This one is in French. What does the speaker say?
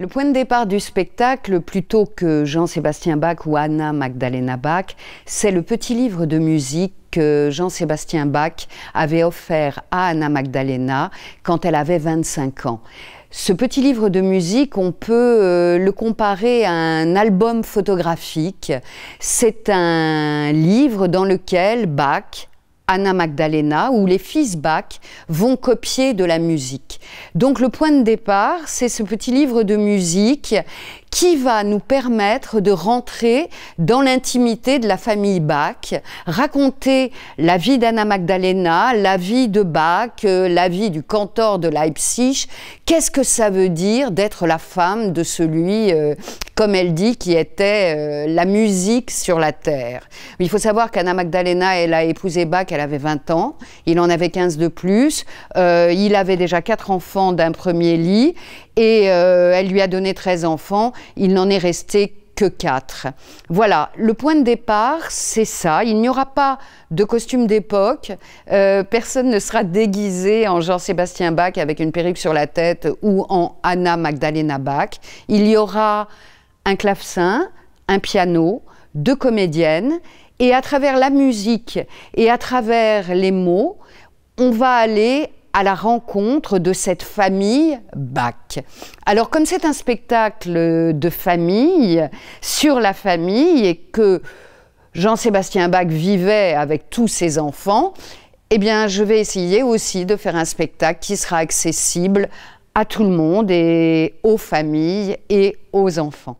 Le point de départ du spectacle, plutôt que Jean-Sébastien Bach ou Anna Magdalena Bach, c'est le petit livre de musique que Jean-Sébastien Bach avait offert à Anna Magdalena quand elle avait 25 ans. Ce petit livre de musique, on peut euh, le comparer à un album photographique. C'est un livre dans lequel Bach Anna Magdalena, où les fils Bach vont copier de la musique. Donc le point de départ, c'est ce petit livre de musique qui va nous permettre de rentrer dans l'intimité de la famille Bach, raconter la vie d'Anna Magdalena, la vie de Bach, euh, la vie du cantor de Leipzig. Qu'est-ce que ça veut dire d'être la femme de celui, euh, comme elle dit, qui était euh, la musique sur la terre Il faut savoir qu'Anna Magdalena, elle a épousé Bach, elle avait 20 ans, il en avait 15 de plus, il avait déjà quatre enfants d'un premier lit, et euh, elle lui a donné 13 enfants. Il n'en est resté que 4. Voilà, le point de départ, c'est ça. Il n'y aura pas de costume d'époque. Euh, personne ne sera déguisé en Jean-Sébastien Bach avec une perruque sur la tête ou en Anna Magdalena Bach. Il y aura un clavecin, un piano, deux comédiennes. Et à travers la musique et à travers les mots, on va aller à la rencontre de cette famille Bach. Alors comme c'est un spectacle de famille, sur la famille, et que Jean-Sébastien Bach vivait avec tous ses enfants, eh bien je vais essayer aussi de faire un spectacle qui sera accessible à tout le monde et aux familles et aux enfants.